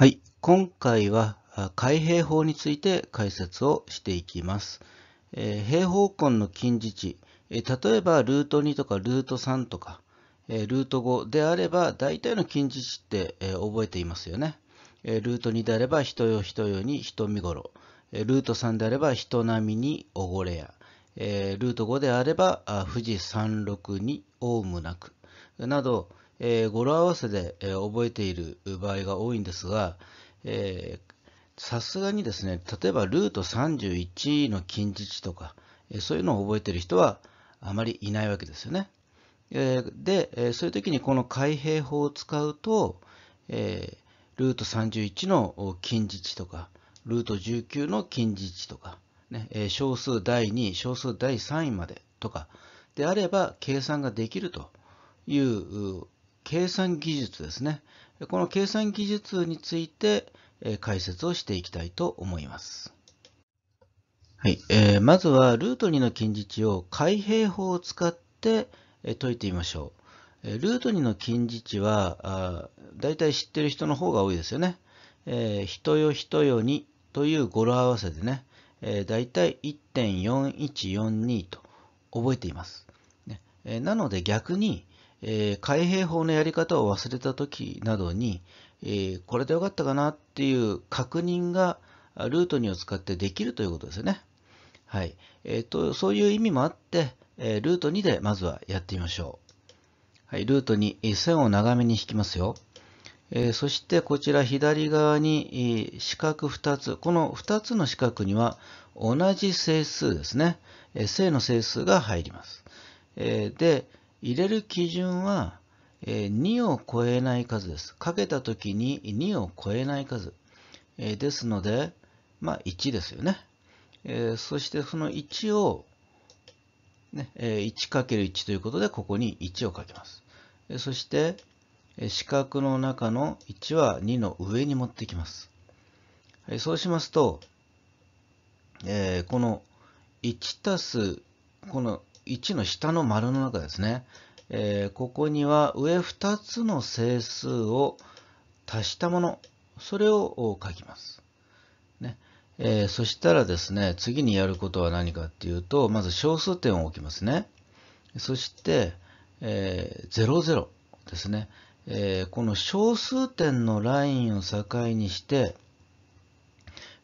はい、今回は開閉法について解説をしていきます。えー、平方根の近似値、えー、例えばルート2とかルート3とか、えー、ルート5であれば大体の近似値って、えー、覚えていますよね。えルート2であれば人よ人よに人見頃、えルート3であれば人並みにおごれや、えルート5であれば富士山麓にオウムなくなど、えー、語呂合わせで、えー、覚えている場合が多いんですが、さすがにですね、例えばルート31の近似値とか、えー、そういうのを覚えている人はあまりいないわけですよね。えー、で、えー、そういう時にこの開閉法を使うと、えー、ルート31の近似値とか、ルート19の近似値とか、ね、小数第2、小数第3位までとかであれば計算ができるという計算技術ですね。この計算技術について解説をしていきたいと思います。はい、えー、まずはルート2の近似値を開閉法を使って解いてみましょう。ルート2の近似値は、大体知ってる人の方が多いですよね。えー、人よ人よにという語呂合わせでね、えー、だい1.4142と覚えています。ねえー、なので逆に、えー、開閉法のやり方を忘れた時などに、えー、これでよかったかなっていう確認がルート2を使ってできるということですよね。はい。えっ、ー、と、そういう意味もあって、えルート2でまずはやってみましょう。はい、ルート2、線を長めに引きますよ。えそしてこちら左側に、四角2つ。この2つの四角には同じ整数ですね。え正の整数が入ります。えで、入れる基準は、え2を超えない数です。かけた時に2を超えない数。えですので、まあ、1ですよね。えそしてその1を、ねえー、1×1 ということで、ここに1をかけます。えそして、四角の中の1は2の上に持ってきます。はい、そうしますと、えー、この1たすこの1の下の丸の中ですね、えー、ここには上2つの整数を足したもの、それを書きます。ねえー、そしたらですね、次にやることは何かっていうと、まず小数点を置きますね。そして、えー、00ですね、えー、この小数点のラインを境にして、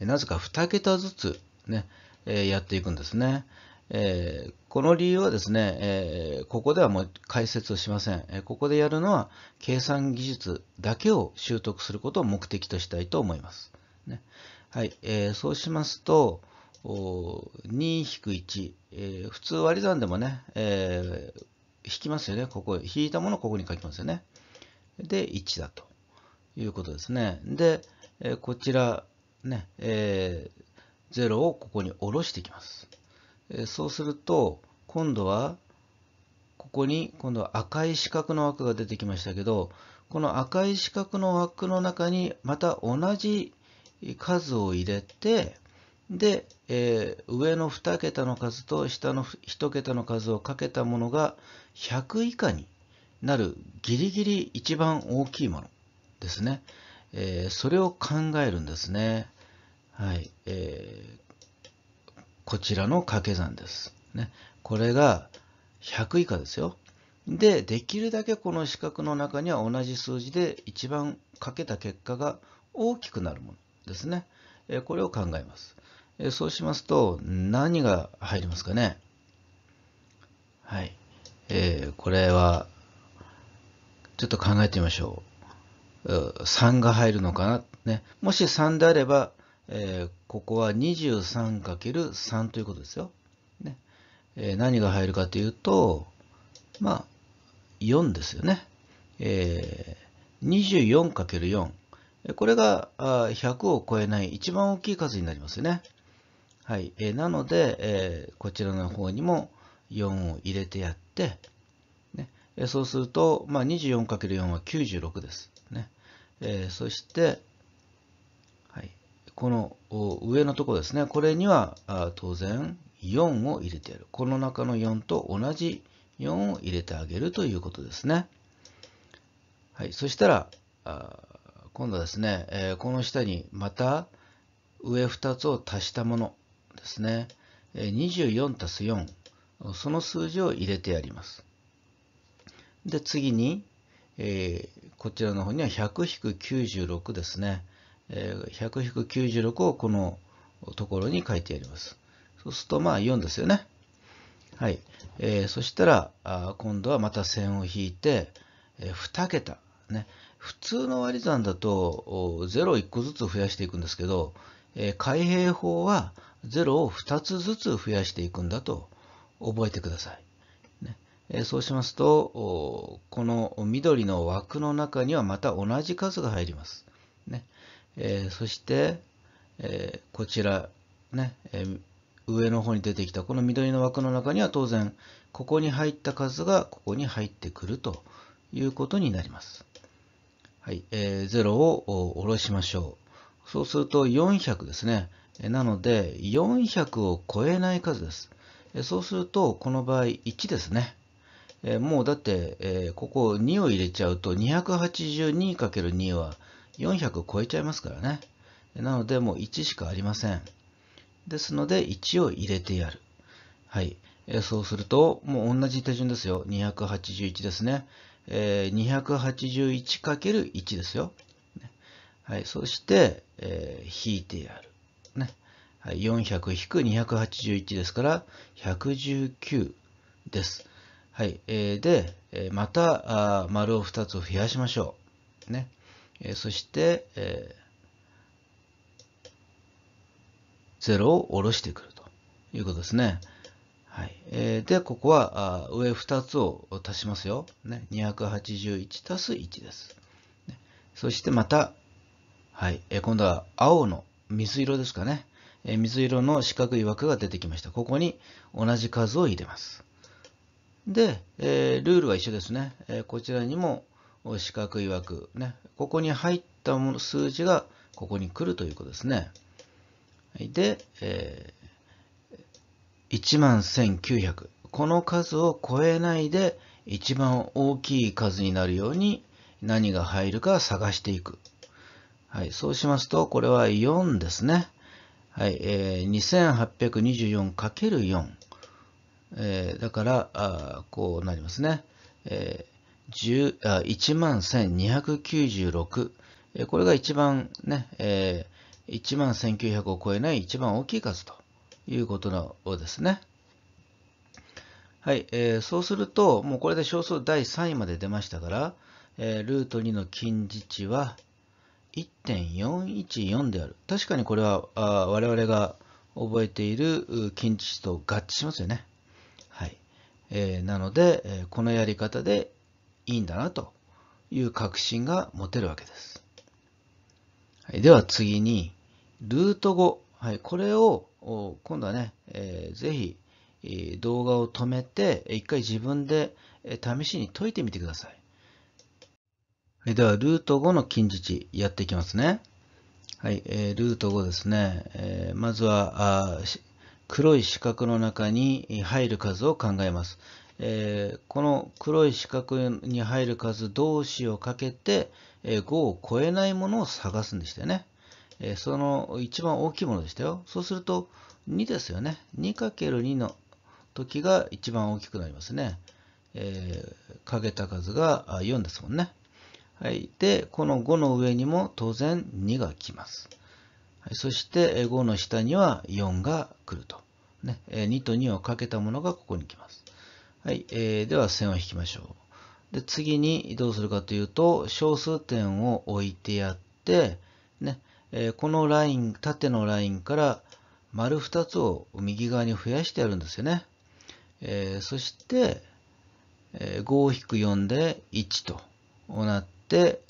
なぜか2桁ずつね、えー、やっていくんですね。えー、この理由はですね、えー、ここではもう解説をしません、えここでやるのは計算技術だけを習得することを目的としたいと思います。ねはいえー、そうしますと、2-1、えー、普通割り算でもね、えー、引きますよね、ここ、引いたものをここに書きますよね。で、1だということですね。で、えー、こちら、ね、えー、0をここに下ろしていきます。そうすると今度はここに今度は赤い四角の枠が出てきましたけどこの赤い四角の枠の中にまた同じ数を入れてで、えー、上の2桁の数と下の1桁の数をかけたものが100以下になるギリギリ一番大きいものですね。えー、それを考えるんですね。はい。えー、こちらの掛け算です。ね、これが100以下ですよ。で、できるだけこの四角の中には同じ数字で一番かけた結果が大きくなるものですね。これを考えます。そうしますと、何が入りますかね。はい。えー、これは、ちょっと考えてみましょう。3が入るのかな。ね、もし3であれば、えー、ここは 23×3 ということですよ。ねえー、何が入るかというと、まあ、4ですよね。えー、24×4。これが100を超えない一番大きい数になりますよね。はい。えー、なので、えー、こちらの方にも4を入れてやって、ね、そうすると、まあ、24×4 は96です。ね。えー、そして、この上のところですね、これには当然4を入れてやる。この中の4と同じ4を入れてあげるということですね。はい、そしたら、今度はですね、えこの下にまた上2つを足したものですね。24足す4、その数字を入れてやります。で、次に、えこちらの方には100-96ですね。100-96をこのところに書いてあります。そうすると、まあ4ですよね。はい。えー、そしたらあ、今度はまた線を引いて、え2桁。ね。普通の割り算だと、0を1個ずつ増やしていくんですけど、え開閉法は0を2つずつ増やしていくんだと覚えてください。ねえそうしますと、この緑の枠の中にはまた同じ数が入ります。えー、そして、えー、こちら、ねえー、上の方に出てきたこの緑の枠の中には当然ここに入った数がここに入ってくるということになります。はいえー、0を下ろしましょう。そうすると400ですね。なので400を超えない数です。そうするとこの場合1ですね。もうだって、えここ2を入れちゃうと 282×2 は400超えちゃいますからね。なのでもう1しかありません。ですので1を入れてやる。はい。えそうすると、もう同じ手順ですよ。281ですね。え 281×1 ですよ。はい。そして、えー、引いてやる。ね。はい。400-281ですから、119です。はい。えー、で、また、丸を2つ増やしましょう。ね。えー、そして、えー、0を下ろしてくるということですね。はいえー、で、ここはあ上2つを足しますよ。ね、281足す1です。ね、そしてまた、はいえー、今度は青の水色ですかね。えー、水色の四角い枠が出てきました。ここに同じ数を入れます。で、えー、ルールは一緒ですね。えー、こちらにも四角い枠、ね、ここに入ったもの数字がここに来るということですね。で、えー、1万1900。この数を超えないで一番大きい数になるように何が入るか探していく。はい、そうしますと、これは4ですね。はい、えー、2824×4。えー、だからあ、こうなりますね。えー11,296。これが一番ね、えー、1万1900を超えない一番大きい数ということのをですね。はい、えー、そうすると、もうこれで小数第3位まで出ましたから、えー、ルート2の近似値は1.414である。確かにこれはあ我々が覚えている近似値と合致しますよね。はい。えー、なので、えー、このやり方でいいんだなという確信が持てるわけです。はい、では次に、ルート5。はい、これを今度はね、えー、ぜひ、え動画を止めて、一回自分で試しに解いてみてください。はい、では、ルート5の近似値やっていきますね。はい、えー、ルート5ですね。えー、まずはあ、黒い四角の中に入る数を考えます。えー、この黒い四角に入る数同士をかけて、えー、5を超えないものを探すんでしたよね、えー、その一番大きいものでしたよそうすると2ですよね 2×2 の時が一番大きくなりますね、えー、かけた数が4ですもんねはい、でこの5の上にも当然2が来ます、はい、そして5の下には4が来ると、ね、2と2をかけたものがここに来ますはい、えー、では線を引きましょう。で、次にどうするかというと、小数点を置いてやって、ね、えー、このライン、縦のラインから丸2つを右側に増やしてやるんですよね。えー、そして、えー、5-4で1となって、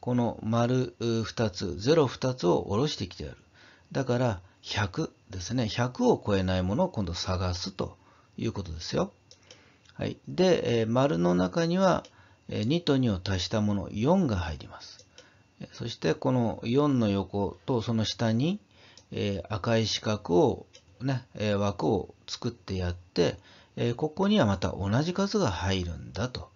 この丸2つ、02つを下ろしてきてやる。だから100ですね。100を超えないものを今度探すということですよ。はい、で、え丸の中には、え2と2を足したもの4が入ります。そしてこの4の横とその下に、え赤い四角を、ねえ枠を作ってやって、えここにはまた同じ数が入るんだと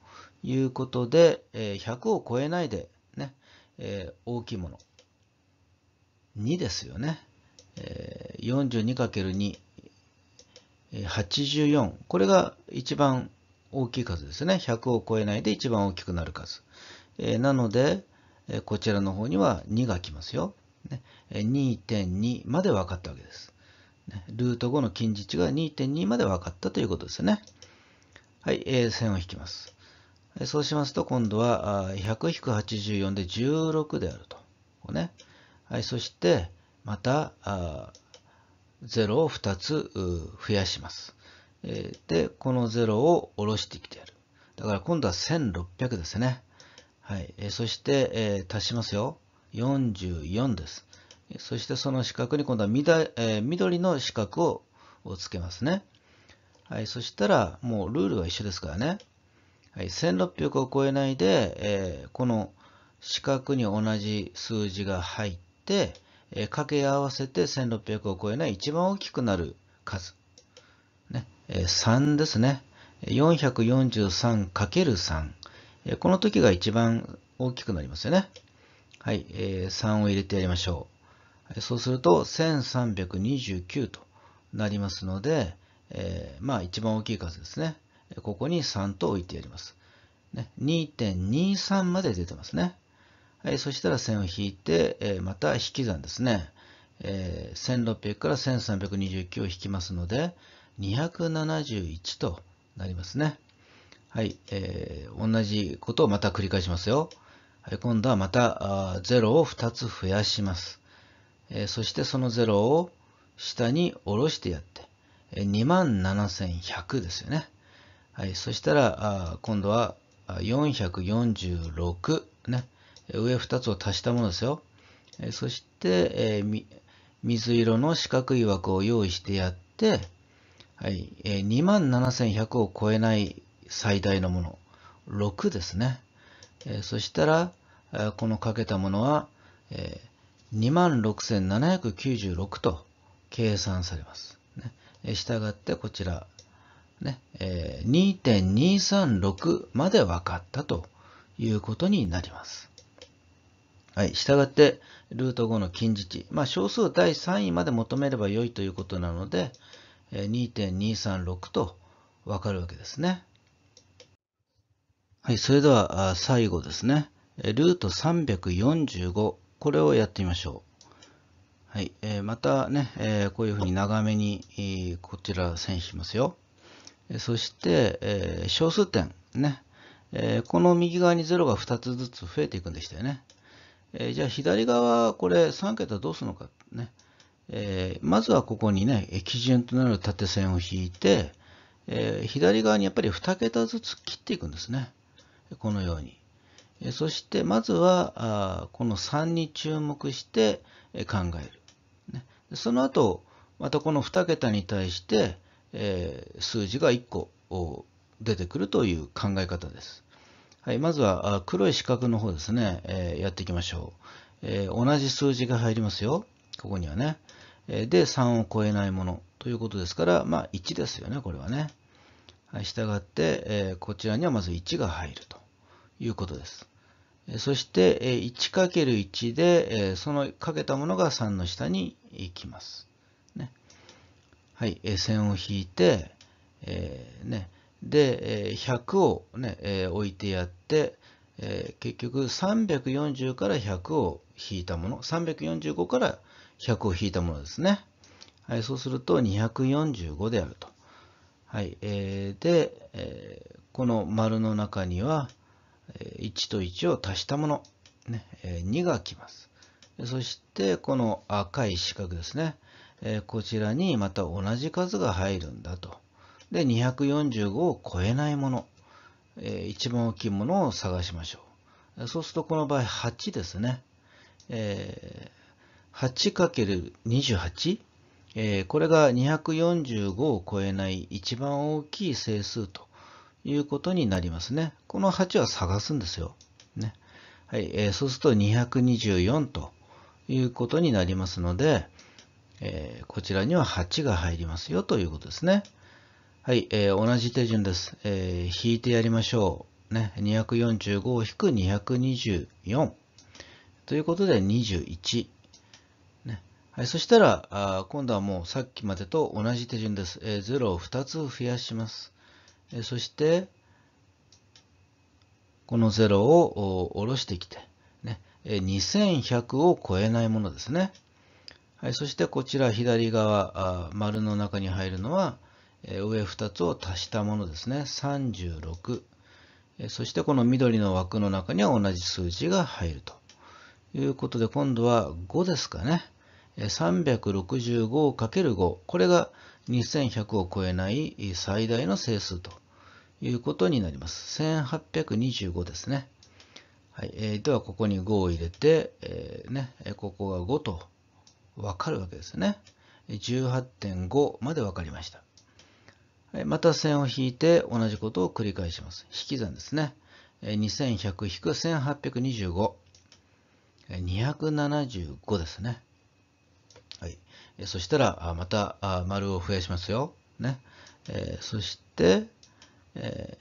いうことで、え100を超えないでね、え大きいもの2ですよね。え 42×2 84これが一番大きい数ですね100を超えないで一番大きくなる数、えなので、えこちらの方には2がきますよ、ね、2.2まで分かったわけです、ね、ルート5の近似値が2.2まで分かったということですねはい、線を引きますそうしますと今度は100-84で16であるとこね、はい、そしてまた0を2つ増やします。で、この0を下ろしてきてやる。だから今度は1600ですね。はい。そして、えー、足しますよ。44です。そしてその四角に今度は緑,、えー、緑の四角をつけますね。はい。そしたら、もうルールは一緒ですからね。はい。1600を超えないで、えー、この四角に同じ数字が入って、え掛け合わせて1600を超えない一番大きくなる数。ね、え3ですね。443×3。えこの時が一番大きくなりますよね。はい、えー、3を入れてやりましょう。そうすると、1329となりますので、えー、まあ一番大きい数ですね。ここに3と置いてやります。ね、2.23まで出てますね。はい、そしたら線を引いて、えー、また引き算ですね、えー、1600から1329を引きますので271となりますねはい、えー、同じことをまた繰り返しますよ、はい、今度はまた0を2つ増やします、えー、そしてその0を下に下ろしてやって、え27100ですよねはい、そしたらあ今度は446ね上2つを足したものですよ。そして、えー、水色の四角い枠を用意してやって、はいえー、27,100を超えない最大のもの、6ですね。えー、そしたら、このかけたものは、えー、26,796と計算されます。ね、したがってこちら、ねえー、2.236まで分かったということになります。はい。したがって、ルート5の近似値。まあ、小数第3位まで求めれば良いということなので、2.236とわかるわけですね。はい。それでは、最後ですね。ルート345。これをやってみましょう。はい。えまたね、えこういうふうに長めに、こちら線しますよ。そして、え小数点。ね。えこの右側に0が2つずつ増えていくんでしたよね。えー、じゃあ左側、これ3桁どうするのかね。えー、まずはここにね、基準となる縦線を引いて、えー、左側にやっぱり2桁ずつ切っていくんですね。このように。えー、そしてまずはあこの3に注目して考える。ね、その後、またこの2桁に対して、えー、数字が1個出てくるという考え方です。はい、まずは黒い四角の方ですね、えー、やっていきましょう、えー、同じ数字が入りますよ。ここにはね。えー、で、3を超えないものということですから、まあ1ですよね、これはね。はい、従って、えこちらにはまず1が入るということです。そして 1×1 でそのかけたものが3の下に行きます。ね、はい、線を引いて、えー、ね、で、100をね、え置いてやって、え結局340から100を引いたもの、345から100を引いたものですね。はい、そうすると245であると。はい、えで、えこの丸の中には、1と1を足したもの、ね、2がきます。そしてこの赤い四角ですね、こちらにまた同じ数が入るんだと。で、245を超えないもの、えー、一番大きいものを探しましょう。そうすると、この場合、8ですね。えー、8×28、えー、これが245を超えない一番大きい整数ということになりますね。この8は探すんですよ。ね。はい、えー、そうすると224ということになりますので、えー、こちらには8が入りますよということですね。はい、えー、同じ手順です、えー、引いてやりましょう。ね、245を引く224。ということで21。ねはい、そしたらあ、今度はもうさっきまでと同じ手順です。えー、0を2つ増やします。えー、そして、この0を下ろしてきて、ね、え2100を超えないものですね。はい、そしてこちら左側、あ丸の中に入るのは、上2つを足したものですね。36。そしてこの緑の枠の中には同じ数字が入るということで、今度は5ですかね。365をかける5。これが2100を超えない最大の整数ということになります。1825ですね。はいえー、では、ここに5を入れて、えー、ね、ここが5と分かるわけですね。18.5まで分かりました。また線を引いて同じことを繰り返します。引き算ですね。2100-1825。275ですね。はい。そしたら、また丸を増やしますよ。ね。そして、えー、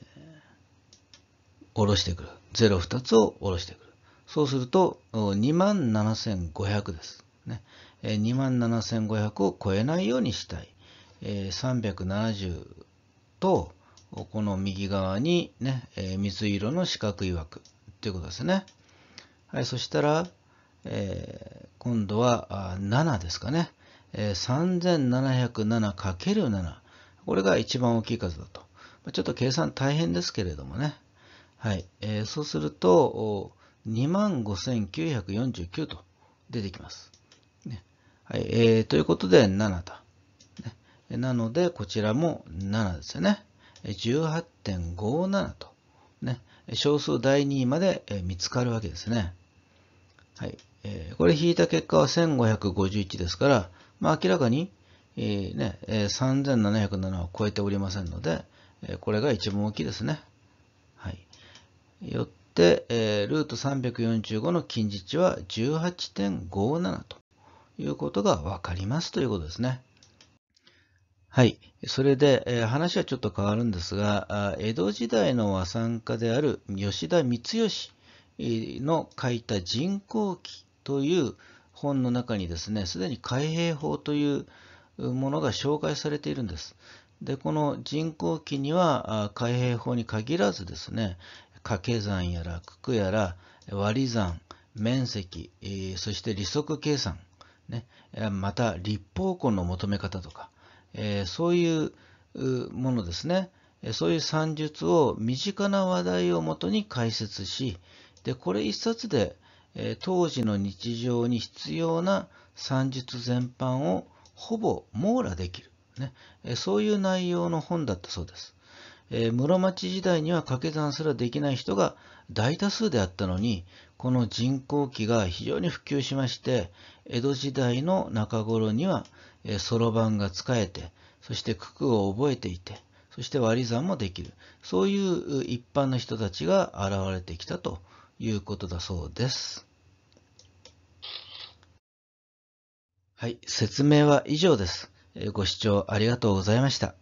下ろしてくる。02つを下ろしてくる。そうすると、27,500です。ね。27,500を超えないようにしたい。え370と、この右側にね、水色の四角い枠ということですね。はい、そしたら、えー、今度は7ですかね。えー、3707×7。これが一番大きい数だと。ちょっと計算大変ですけれどもね。はい。えー、そうすると、25,949と出てきます。ね、はい。えー、ということで、7だ。なので、こちらも7ですよね。18.57と、ね、小数第2位まで見つかるわけですね。はい。これ引いた結果は1551ですから、まあ、明らかに、ね、3707を超えておりませんので、これが一番大きいですね。はい。よって、ルート345の近似値は18.57ということが分かりますということですね。はい。それで、えー話はちょっと変わるんですが、あ江戸時代の和算家である吉田光義の書いた人工記という本の中にですね、すでに開閉法というものが紹介されているんです。で、この人工記には、あ開閉法に限らずですね、掛け算やら、九九やら、割り算、面積、そして利息計算、ね、えまた立法根の求め方とか、えー、そういうものですね。そういう算術を身近な話題をもとに解説し、で、これ一冊で、えー、当時の日常に必要な算術全般をほぼ網羅できる。ね、えそういう内容の本だったそうです。えー、室町時代には掛け算すらできない人が大多数であったのに、この人工期が非常に普及しまして、江戸時代の中頃にはそろばんが使えて、そして九九を覚えていて、そして割り算もできる。そういう一般の人たちが現れてきたということだそうです。はい、説明は以上です。ご視聴ありがとうございました。